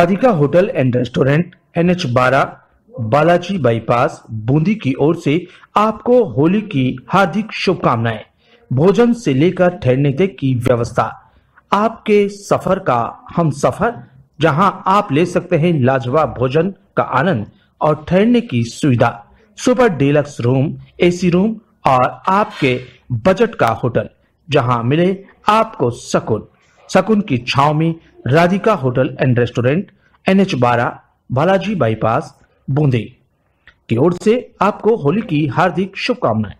अधिका hotel and restaurant N H बारह Balaji bypass Bundi की ओर से आपको होली की हार्दिक शुभकामनाएं भोजन से लेकर ठहरने तक की व्यवस्था आपके सफर का हम सफर जहां आप ले सकते हैं लाजवाब भोजन का आनंद और ठहरने की सुविधा super deluxe room AC room और आपके बजट का होटल जहां मिले आपको सकुन शकुन की छाव में Radhika hotel and restaurant N H बारह बालाजी बाईपास बूंदे की ओर से आपको होली की हार्दिक शुभकामनाएं